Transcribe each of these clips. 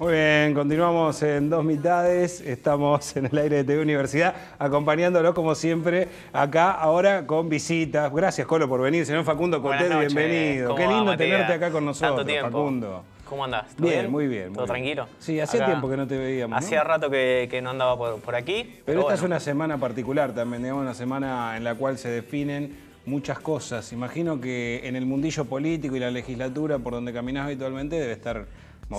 Muy bien, continuamos en dos mitades. Estamos en el aire de TV Universidad, acompañándolo como siempre acá, ahora con visitas. Gracias, Colo, por venir. Señor Facundo bienvenido. Qué lindo tenerte acá con nosotros, Facundo. ¿Cómo andás? bien, muy bien. Muy ¿Todo tranquilo? Sí, hacía tiempo que no te veíamos. Hacía rato que, no andaba por, aquí. Pero, esta es una semana particular también, digamos, una semana en la cual se definen muchas cosas. Imagino que en el mundillo político y la legislatura por donde caminás habitualmente debe estar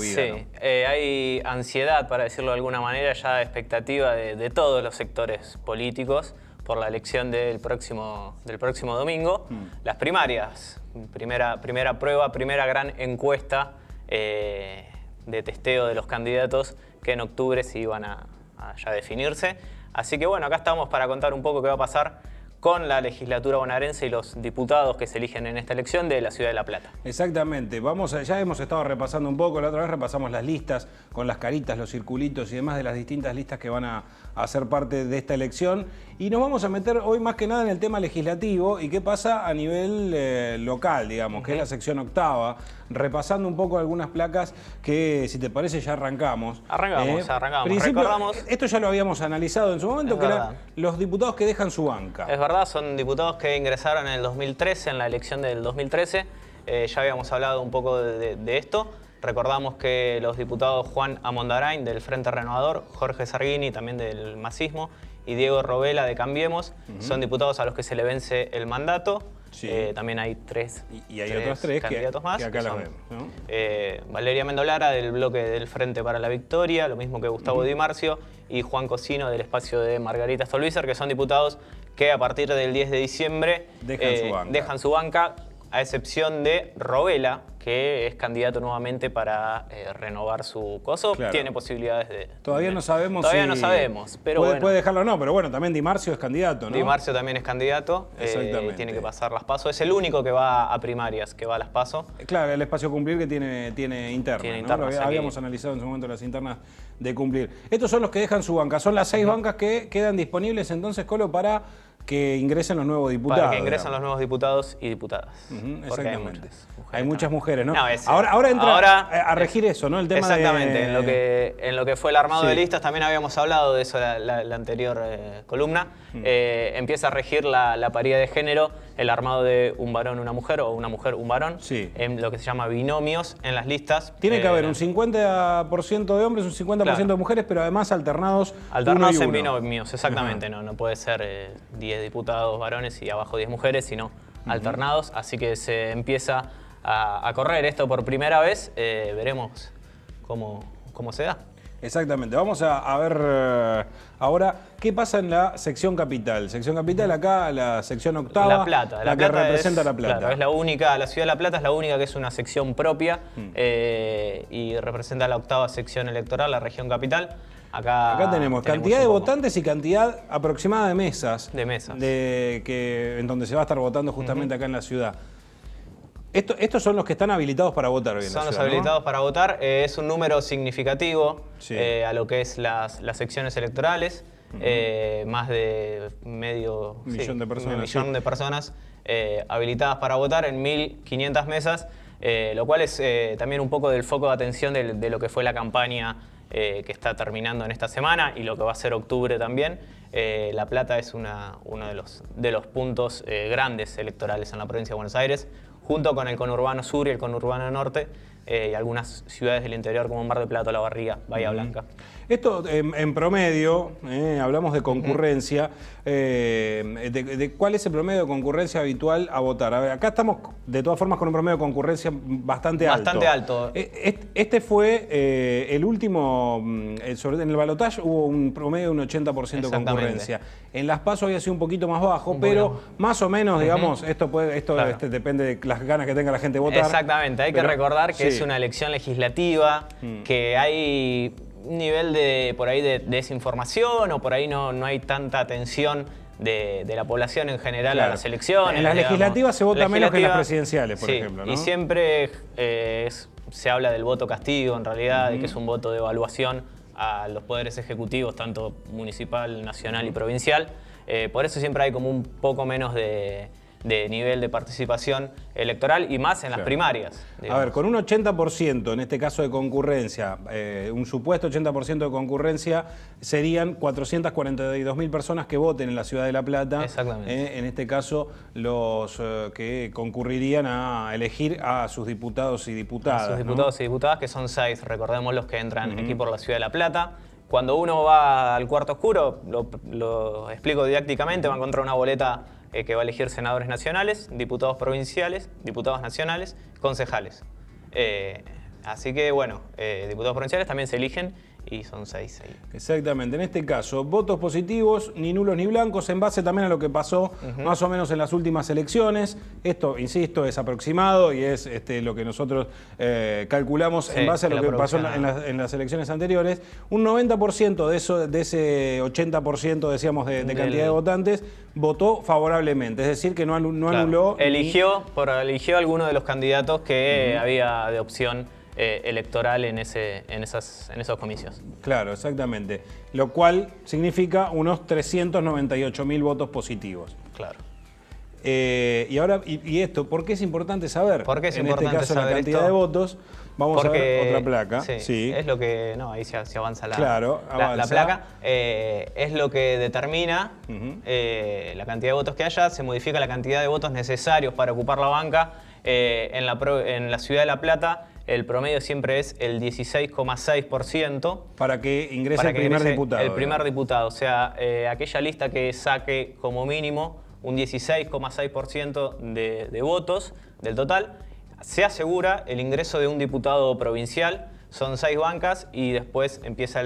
Sí, eh, hay ansiedad, para decirlo de alguna manera, ya expectativa de, todos los sectores políticos por la elección del próximo, del próximo domingo. Mm. Las primarias, primera, primera prueba, primera gran encuesta eh, de testeo de los candidatos que en octubre se iban a, definirse. Así que bueno, acá estamos para contar un poco qué va a pasar con la legislatura bonaerense y los diputados que se eligen en esta elección de la ciudad de La Plata. Exactamente, vamos ya hemos estado repasando un poco, la otra vez repasamos las listas con las caritas, los circulitos y demás de las distintas listas que van a, ser parte de esta elección y nos vamos a meter hoy más que nada en el tema legislativo y qué pasa a nivel eh, local, digamos, que es la sección octava, repasando un poco algunas placas que si te parece ya arrancamos. Arrancamos, eh, arrancamos. Recordamos... Esto ya lo habíamos analizado en su momento, que eran los diputados que dejan su banca son diputados que ingresaron en el 2013, en la elección del 2013. Eh, ya habíamos hablado un poco de, esto. Recordamos que los diputados Juan Amondarain del Frente Renovador, Jorge Sargini también del Macismo y Diego Robela de Cambiemos son diputados a los que se le vence el mandato. Eh, también hay tres, y, hay otros candidatos más. Que eh, Valeria Mendolara del bloque del Frente para la Victoria, lo mismo que Gustavo Di Marcio y Juan Cocino, del espacio de Margarita Stolbizer, que son diputados que a partir del 10 de diciembre dejan su eh, banca a excepción de Robela, que es candidato nuevamente para eh, renovar su coso, tiene posibilidades de... Todavía no sabemos Todavía no sabemos, pero puede, dejarlo o no, pero bueno, también Di Marcio es candidato, ¿no? Di Marcio también es candidato, eh, Exactamente. tiene que pasar las pasos, es el único que va a primarias, que va a las pasos. Eh, claro, el espacio cumplir que tiene, tiene interna, Habíamos analizado en su momento las internas de cumplir. Estos son los que dejan su banca, son las seis bancas que quedan disponibles entonces, Colo, para que ingresen los nuevos diputados. Para que ingresen los nuevos diputados y diputadas. exactamente. Hay muchas, mujeres, ¿no? ahora, ahora entra a regir eso, ¿no? exactamente. En, lo que, en lo que fue el armado de listas, también habíamos hablado de eso la, la, anterior eh, columna. Mm. Eh, empieza a regir la, la paridad de género el armado de un varón, una mujer o una mujer, un varón, sí. en lo que se llama binomios en las listas. Tiene que haber eh, un 50% de hombres, un 50% de mujeres, pero además alternados. Alternados en binomios, exactamente. no, no puede ser 10 eh, diputados varones y abajo 10 mujeres, sino alternados. Así que se empieza a, correr esto por primera vez. Eh, veremos cómo, cómo se da. Exactamente. Vamos a, ver eh, ahora qué pasa en la sección capital. Sección capital acá, la sección octava. La Plata. La, que representa La Plata. es la única, la ciudad de La Plata es la única que es una sección propia mm. eh, y representa la octava sección electoral, la región capital. Acá, Acá, tenemos, cantidad de votantes y cantidad aproximada de mesas. De mesas. De que, en donde se va a estar votando justamente acá en la ciudad estos son los que están habilitados para votar Son los habilitados para votar. Eh, es un número significativo eh, a lo que es las, secciones electorales. Eh, más de medio millón de personas, habilitadas para votar en 1.500 mesas, lo cual es también un poco del foco de atención de, lo que fue la campaña que está terminando en esta semana y lo que va a ser octubre también. la Plata es uno de los, puntos grandes electorales en la provincia de Buenos Aires junto con el conurbano sur y el conurbano norte, eh, y algunas ciudades del interior como Mar del Plata, La Barriga, Bahía Blanca. Esto en, promedio, eh, hablamos de concurrencia, eh, de, cuál es el promedio de concurrencia habitual a votar. A ver, acá estamos de todas formas con un promedio de concurrencia bastante, alto. Bastante alto. E, este fue el último, mm, en el balotaje hubo un promedio de un 80% de concurrencia. En las PASO había sido un poquito más bajo, pero más o menos, digamos, esto puede, esto este, depende de las ganas que tenga la gente de votar. Exactamente, hay que recordar que es una elección legislativa, mm. que hay un nivel de por ahí de, desinformación o por ahí no, no hay tanta atención de, la población en general a las elecciones. En las legislativas se vota menos que en las presidenciales, por ejemplo. Y siempre eh, se habla del voto castigo, en realidad, de que es un voto de evaluación a los poderes ejecutivos, tanto municipal, nacional y provincial. Eh, por eso siempre hay como un poco menos de, de nivel de participación electoral y más en las primarias. A ver, con un 80% en este caso de concurrencia, eh, un supuesto 80% de concurrencia, serían 442.000 personas que voten en la ciudad de La Plata. Exactamente. Eh, en este caso, los eh, que concurrirían a elegir a sus diputados y diputadas. A sus diputados y diputadas, que son seis, recordemos los que entran aquí por la ciudad de La Plata cuando uno va al cuarto oscuro, lo, lo, explico didácticamente, va a encontrar una boleta eh, que va a elegir senadores nacionales, diputados provinciales, diputados nacionales, concejales. Eh, así que, bueno, eh, diputados provinciales también se eligen y son 6, 6. Exactamente. En este caso, votos positivos, ni nulos ni blancos, en base también a lo que pasó más o menos en las últimas elecciones. Esto, insisto, es aproximado y es este, lo que nosotros eh, calculamos en base a lo que pasó en, las elecciones anteriores. Un 90% de, eso, de ese 80%, decíamos, de, cantidad de votantes votó favorablemente, es decir, que no, anuló... Eligió, por, eligió alguno de los candidatos que había de opción eh, electoral en, ese, en, esas, en esos comicios. Claro, exactamente. Lo cual significa unos 398 mil votos positivos. Claro. Eh, y ahora, y, esto, ¿por qué es importante saber? Porque es en este caso la cantidad de votos. Vamos a ver otra placa. Sí, Es lo que. No, ahí se, avanza la, la, placa. Eh, es lo que determina la cantidad de votos que haya. Se modifica la cantidad de votos necesarios para ocupar la banca en la ciudad de La Plata el promedio siempre es el 16,6%. Para que ingrese el primer diputado. El primer diputado, o sea, eh, aquella lista que saque como mínimo un 16,6% de, votos del total, se asegura el ingreso de un diputado provincial. Son seis bancas y después empieza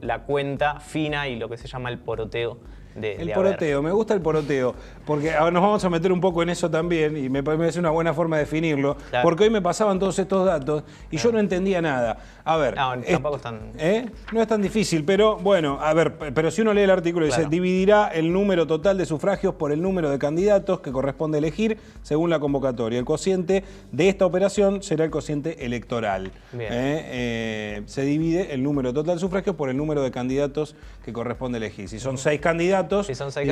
la cuenta fina y lo que se llama el poroteo el poroteo, me gusta el poroteo, porque ahora nos vamos a meter un poco en eso también y me parece una buena forma de definirlo, porque hoy me pasaban todos estos datos y yo no entendía nada. A ver... No, tampoco es, tan... ¿eh? No es tan difícil, pero bueno, a ver, pero si uno lee el artículo dice, dividirá el número total de sufragios por el número de candidatos que corresponde elegir según la convocatoria. El cociente de esta operación será el cociente electoral. ¿eh? Eh, se divide el número total de sufragios por el número de candidatos que corresponde elegir. Si son seis candidatos, si son seis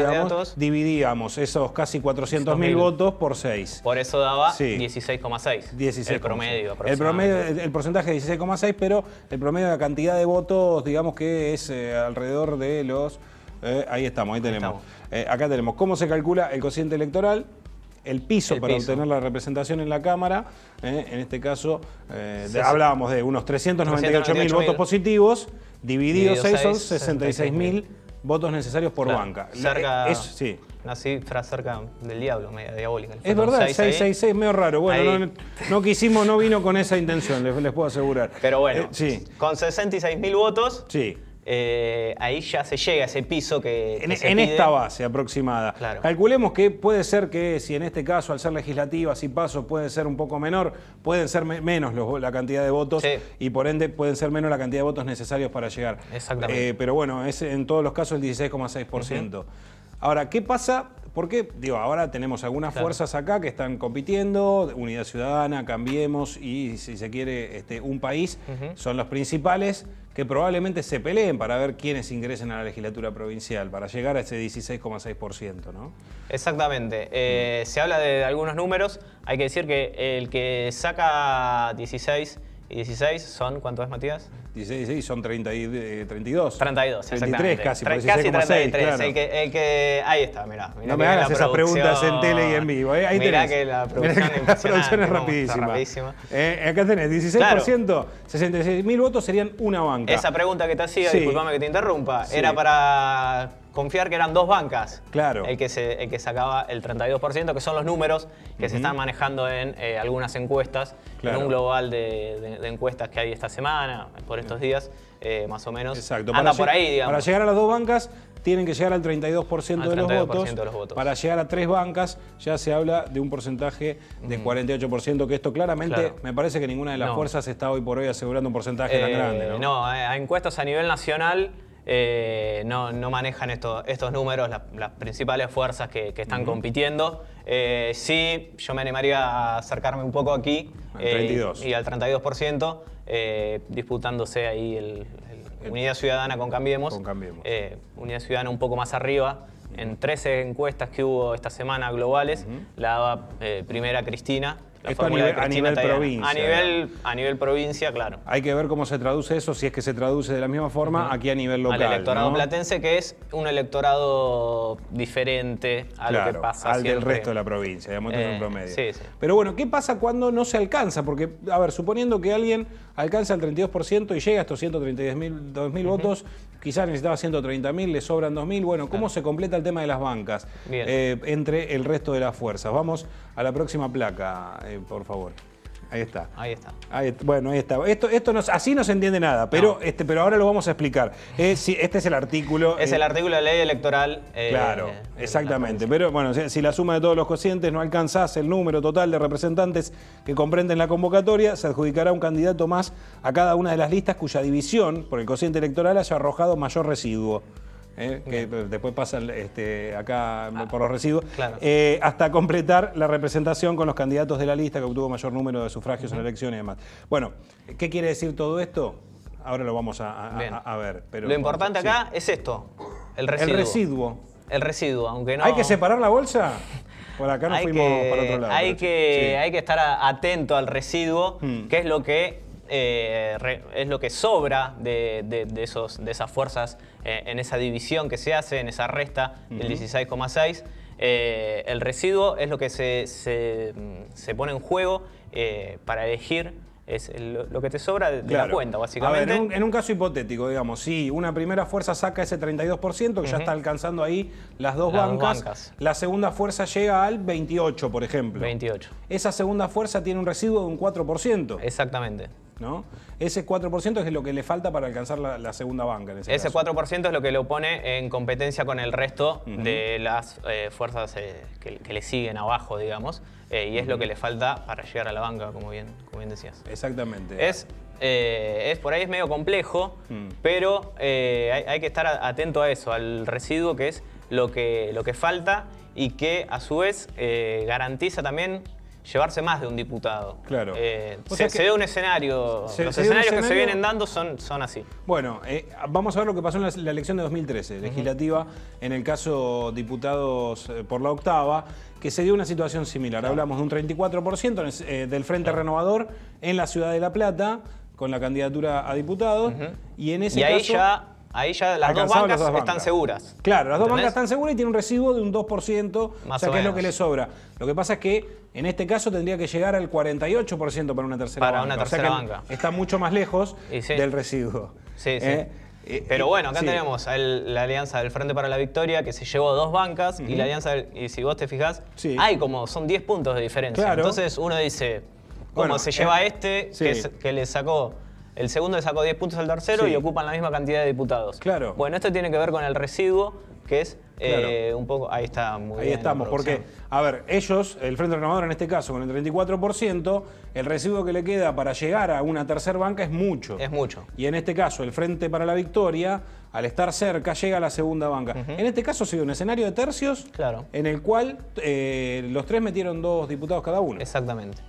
Dividíamos esos casi 400.000 mil votos por 6. Por eso daba 16,6. el promedio. El, promedio el, porcentaje de 16,6, pero el promedio de la cantidad de votos, digamos que es eh, alrededor de los... Eh, ahí estamos, ahí tenemos. Eh, acá tenemos cómo se calcula el cociente electoral, el piso para obtener la representación en la Cámara. en este caso, hablábamos de unos 398.000 mil votos positivos, divididos esos son 66.000 votos necesarios por banca. Cerca, es, sí. Una cifra cerca del diablo, media diabólica. Es verdad, 666, medio raro. Bueno, no, quisimos, no vino con esa intención, les, puedo asegurar. Pero bueno, eh, sí. con 66.000 votos. Sí. Eh, ahí ya se llega a ese piso que. en, e- esta base aproximada. Calculemos que puede ser que, si en este caso, al ser legislativa, si paso puede ser un poco menor, pueden ser menos la cantidad de votos y por ende pueden ser menos la cantidad de votos necesarios para llegar. Exactamente. Eh, pero bueno, es en todos los casos el 16,6%. Ahora, ¿qué pasa? Porque, digo, ahora tenemos algunas fuerzas acá que están compitiendo, Unidad Ciudadana, Cambiemos y, si se quiere, este, Un País, son los principales que probablemente se peleen para ver quiénes ingresen a la legislatura provincial, para llegar a ese 16,6%, ¿no? Exactamente. Eh, se habla de algunos números. Hay que decir que el que saca 16 ¿Y 16 son cuánto es, Matías? 16, 16 son 32. 32. 32, 33 casi, 36 36 casi 33. que, ahí está, mirá. no me hagas esas preguntas en tele y en vivo. Eh, mirá que la producción, la producción es rapidísima. Eh, acá tenés 16%, 66.000 votos serían una banca. Esa pregunta que te hacía, disculpame que te interrumpa, era para confiar que eran dos bancas. Claro. El que, el que sacaba el 32%, que son los números que se están manejando en eh, algunas encuestas, en un global de, encuestas que hay esta semana, por estos días, eh, más o menos. Exacto. Anda por ahí, Para llegar a las dos bancas, tienen que llegar al 32%, de, los votos. Para llegar a tres bancas ya se habla de un porcentaje de 48%, que esto claramente me parece que ninguna de las fuerzas está hoy por hoy asegurando un porcentaje tan eh, grande. ¿no? no, encuestas a nivel nacional eh, no, manejan estos números, las principales fuerzas que, están compitiendo. Eh, sí, yo me animaría a acercarme un poco aquí. Eh, y al 32%, disputándose ahí el, Unidad Ciudadana con Cambiemos. Unidad Ciudadana un poco más arriba. En 13 encuestas que hubo esta semana globales, la daba la primera Cristina esto a nivel, a nivel provincia. A nivel, provincia, claro. Hay que ver cómo se traduce eso, si es que se traduce de la misma forma aquí a nivel local. El electorado platense, que es un electorado diferente a lo que pasa al del resto de la provincia, digamos, un eh, promedio. Pero bueno, ¿qué pasa cuando no se alcanza? Porque, a ver, suponiendo que alguien alcanza el 32% y llega a estos 132 mil votos, quizás necesitaba 130 mil, le sobran 2 mil. Bueno, ¿cómo se completa el tema de las bancas eh, entre el resto de las fuerzas? Vamos a la próxima placa. Eh, por favor. Ahí está. Ahí está. bueno, ahí está. Esto, esto no, así no se entiende nada, pero, este, pero ahora lo vamos a explicar. este es el artículo. Es eh, el artículo de ley electoral. Eh, claro, exactamente. Pero bueno, si, la suma de todos los cocientes no alcanzase el número total de representantes que comprenden la convocatoria, se adjudicará un candidato más a cada una de las listas cuya división por el cociente electoral haya arrojado mayor residuo. ¿eh? que después pasa este, acá ah, por los residuos, eh, hasta completar la representación con los candidatos de la lista que obtuvo mayor número de sufragios en la elección y demás. Bueno, ¿qué quiere decir todo esto? Ahora lo vamos a, ver. Pero, lo importante acá es esto, el residuo. El residuo. aunque no... ¿Hay que separar la bolsa? Por acá nos fuimos para otro lado. Hay, que, estar atento al residuo, hmm. que es lo que eh, es lo que sobra de, esos, de esas fuerzas eh, en esa división que se hace, en esa resta del 16,6. Eh, el residuo es lo que se, se, pone en juego para elegir es lo que te sobra de la cuenta, básicamente. A ver, en, un, caso hipotético, digamos, si una primera fuerza saca ese 32%, que ya está alcanzando ahí las, dos, bancas, la segunda fuerza llega al 28%, por ejemplo. Esa segunda fuerza tiene un residuo de un 4%. Exactamente. ¿no? Ese 4% es lo que le falta para alcanzar la, segunda banca. En ese, ese 4% es lo que lo pone en competencia con el resto de las eh, fuerzas eh, que, le siguen abajo, digamos, eh, y es lo que le falta para llegar a la banca, como bien, como bien decías. Exactamente. Es, es, por ahí es medio complejo, mm. pero hay, que estar atento a eso, al residuo que es lo que, lo que falta y que a su vez garantiza también llevarse más de un diputado. Claro. Eh, se, ve un escenario. los escenarios que se vienen dando son, son así. Bueno, eh, vamos a ver lo que pasó en la, elección de 2013, legislativa, en el caso diputados eh, por la octava, que se dio una situación similar. Hablamos de un 34% del Frente Renovador en la ciudad de La Plata, con la candidatura a diputado Y en ese caso, Ahí ya las dos bancas, están seguras. Claro, las dos bancas están seguras y tiene un residuo de un 2%, Más o sea, que es lo que le sobra. Lo que pasa es que en este caso tendría que llegar al 48% para una tercera banca. Para una tercera banca. Está mucho más lejos del residuo. Sí, sí. Eh, eh, pero bueno, acá tenemos la alianza del Frente para la Victoria que se llevó dos bancas y la alianza, del, y si vos te fijás, hay como, son 10 puntos de diferencia. Entonces uno dice, ¿cómo se lleva eh, este que, que le sacó el segundo le sacó 10 puntos al tercero y ocupan la misma cantidad de diputados. Claro. Bueno, esto tiene que ver con el residuo, que es eh, un poco. Ahí está muy Ahí estamos, porque, a ver, ellos, el Frente Renovador en este caso, con el 34%, el residuo que le queda para llegar a una tercera banca es mucho. Es mucho. Y en este caso, el Frente para la Victoria, al estar cerca, llega a la segunda banca. En este caso, se sido un escenario de tercios claro. en el cual eh, los tres metieron dos diputados cada uno. Exactamente.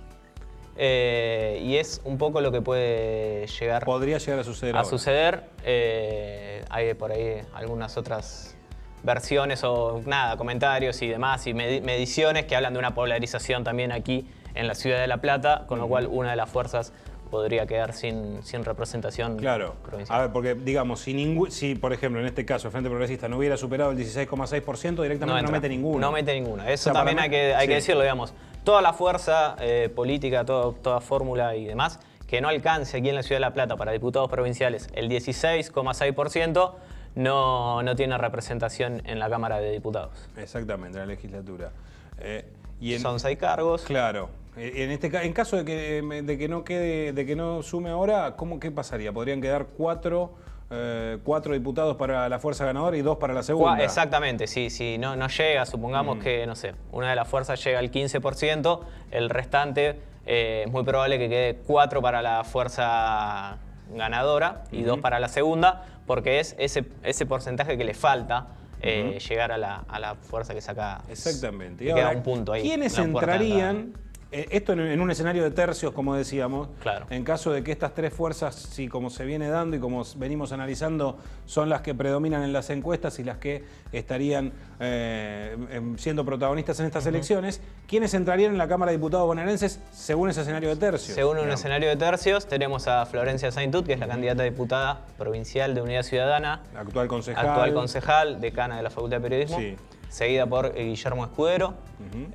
Eh, y es un poco lo que puede llegar. Podría llegar a suceder. A suceder. Eh, hay por ahí algunas otras versiones o nada, comentarios y demás, y mediciones que hablan de una polarización también aquí en la ciudad de La Plata, con lo cual una de las fuerzas podría quedar sin, sin representación claro. A ver, porque digamos, si, si por ejemplo en este caso el Frente Progresista no hubiera superado el 16,6%, directamente no, mete ninguno. No mete ninguna Eso también hay, que, que decirlo, digamos toda la fuerza eh, política, toda fórmula y demás, que no alcance aquí en la Ciudad de La Plata para diputados provinciales el 16,6%, no, no tiene representación en la Cámara de Diputados. Exactamente, en la legislatura. Eh, y Son seis cargos. Claro. Eh, en, este, en caso de que, de que no quede, de que no sume ahora, ¿cómo, ¿qué pasaría? ¿Podrían quedar cuatro eh, cuatro diputados para la fuerza ganadora y dos para la segunda. Exactamente, sí, sí, no, no llega, supongamos mm. que, no sé, una de las fuerzas llega al 15%, el restante eh, es muy probable que quede cuatro para la fuerza ganadora y dos para la segunda, porque es ese, ese porcentaje que le falta. Eh, llegar a la, fuerza que saca. Exactamente. queda un punto ahí. ¿Quiénes entrarían eh, esto en, un escenario de tercios, como decíamos, en caso de que estas tres fuerzas, si como se viene dando y como venimos analizando, son las que predominan en las encuestas y las que estarían eh, em, siendo protagonistas en estas elecciones, ¿quiénes entrarían en la Cámara de Diputados bonaerenses según ese escenario de tercios? Según un escenario de tercios, tenemos a Florencia Saintud, que es la candidata diputada provincial de Unidad Ciudadana. Actual concejal. Actual concejal, decana de la Facultad de Periodismo. Sí seguida por eh, Guillermo Escudero,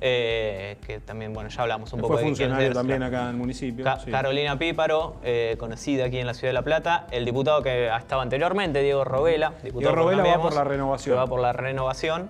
eh, que también, bueno, ya hablamos un poco de funcionario quién es, también acá en el municipio. Carolina Píparo, eh, conocida aquí en la Ciudad de La Plata. El diputado que estaba anteriormente, Diego Robela. Diego por la renovación. Que va por la renovación.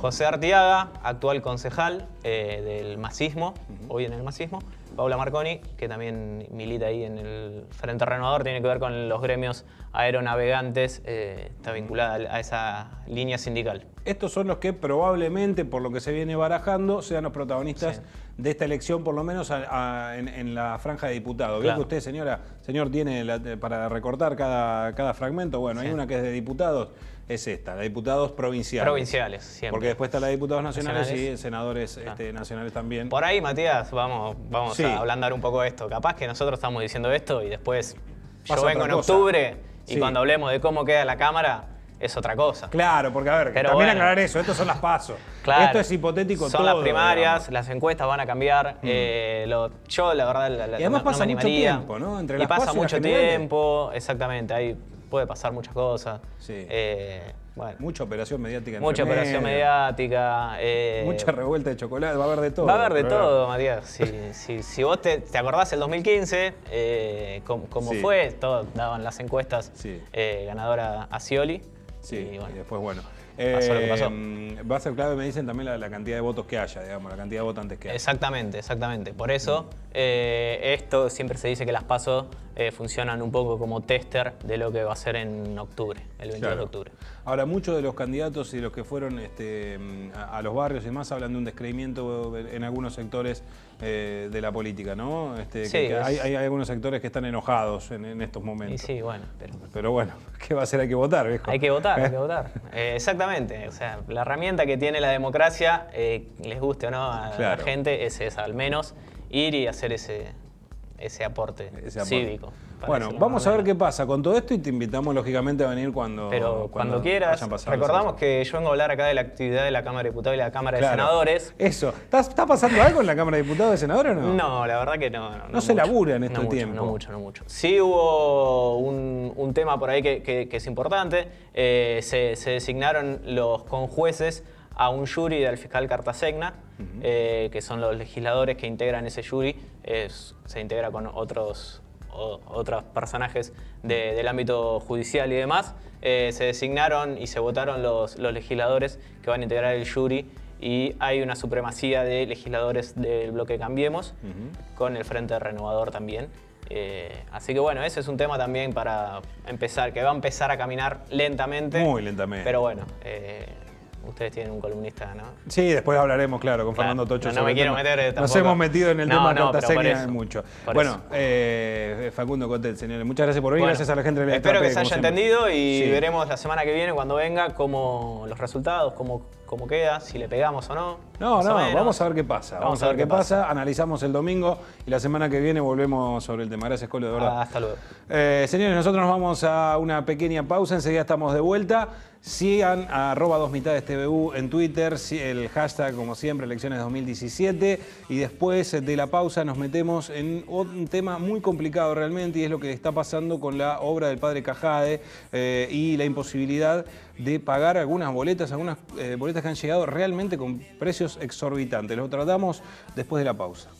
José Artiaga, actual concejal eh, del masismo, hoy en el masismo. Paula Marconi, que también milita ahí en el Frente Renovador, tiene que ver con los gremios aeronavegantes, eh, está vinculada a esa línea sindical. Estos son los que probablemente, por lo que se viene barajando, sean los protagonistas de esta elección, por lo menos en, la franja de diputados. que usted, señora, señor, tiene para recortar cada, cada fragmento. Bueno, hay una que es de diputados es esta, la diputados provinciales. Provinciales, siempre. Porque después está la diputados nacionales, y senadores ah. este, nacionales también. Por ahí, Matías, vamos, vamos a ablandar un poco esto. Capaz que nosotros estamos diciendo esto y después yo vengo en octubre y cuando hablemos de cómo queda la Cámara es otra cosa. Claro, porque a ver, también aclarar eso, estos son las pasos. Esto es hipotético Son las primarias, las encuestas van a cambiar. Mm. Eh, lo, yo, la verdad, la, y pasa mucho tiempo, ¿no? Entre pasa mucho tiempo, exactamente. Hay puede pasar muchas cosas. Eh, mucha operación mediática. Mucha operación mediática. Eh, mucha revuelta de chocolate, va a haber de todo. Va a haber de todo, Matías. Si, vos te, acordás el 2015, eh, como fue, todos daban las encuestas ganadora a Scioli. y, después bueno. Pasó Va a ser clave, me dicen también la, cantidad de votos que haya, digamos, la cantidad de votantes que haya. Exactamente, exactamente. Por eso... Mm. Eh, esto siempre se dice que las PASO eh, funcionan un poco como tester de lo que va a ser en octubre, el 22 de octubre. Ahora, muchos de los candidatos y los que fueron este, a, los barrios y más hablan de un descreimiento en algunos sectores eh, de la política, ¿no? Este, hay, algunos sectores que están enojados en, estos momentos. Sí, sí, bueno. Pero, bueno, ¿qué va a hacer? Hay que votar, viejo. Hay que votar, hay que votar. exactamente. O sea, la herramienta que tiene la democracia, les guste o no a la gente, es esa, al menos ir y hacer ese, ese aporte, cívico. Bueno, vamos a ver qué pasa con todo esto y te invitamos lógicamente a venir cuando Pero cuando, quieras, recordamos que yo vengo a hablar acá de la actividad de la Cámara de Diputados y la Cámara de Senadores. Eso, ¿Está, pasando algo en la Cámara de Diputados y Senadores o no? No, la verdad que no. No, se labura en este no tiempo. No mucho, no mucho. Sí hubo un, tema por ahí que, es importante. Eh, se, se designaron los conjueces a un jury del fiscal Cartasegna, segna eh, que son los legisladores que integran ese jury, se integra con otros, personajes del ámbito judicial y demás. Eh, se designaron y se votaron los, los legisladores que van a integrar el jury y hay una supremacía de legisladores del bloque Cambiemos, con el Frente Renovador también. Eh, así que bueno, ese es un tema también para empezar, que va a empezar a caminar lentamente. Muy lentamente. Pero bueno, Ustedes tienen un columnista, ¿no? Sí, después hablaremos, claro, con Fernando Tocho. No, me quiero meter Nos hemos metido en el tema no, mucho. bueno, eh, Facundo Cotel, señores, muchas gracias por venir. gracias a la gente de la Espero que se haya entendido y veremos la semana que viene, cuando venga, los resultados, cómo, queda, si le pegamos o no. No, no, vamos a ver qué pasa. Vamos, a ver qué pasa. Analizamos el domingo y la semana que viene volvemos sobre el tema. Gracias, Colo, de verdad. Ah, hasta luego. Eh, señores, nosotros nos vamos a una pequeña pausa. Enseguida estamos de vuelta. Sigan a arroba dos mitades TVU en Twitter, el hashtag como siempre, elecciones 2017. Y después de la pausa nos metemos en un tema muy complicado realmente y es lo que está pasando con la obra del padre Cajade eh, y la imposibilidad de pagar algunas boletas, algunas eh, boletas que han llegado realmente con precios exorbitantes. Lo tratamos después de la pausa.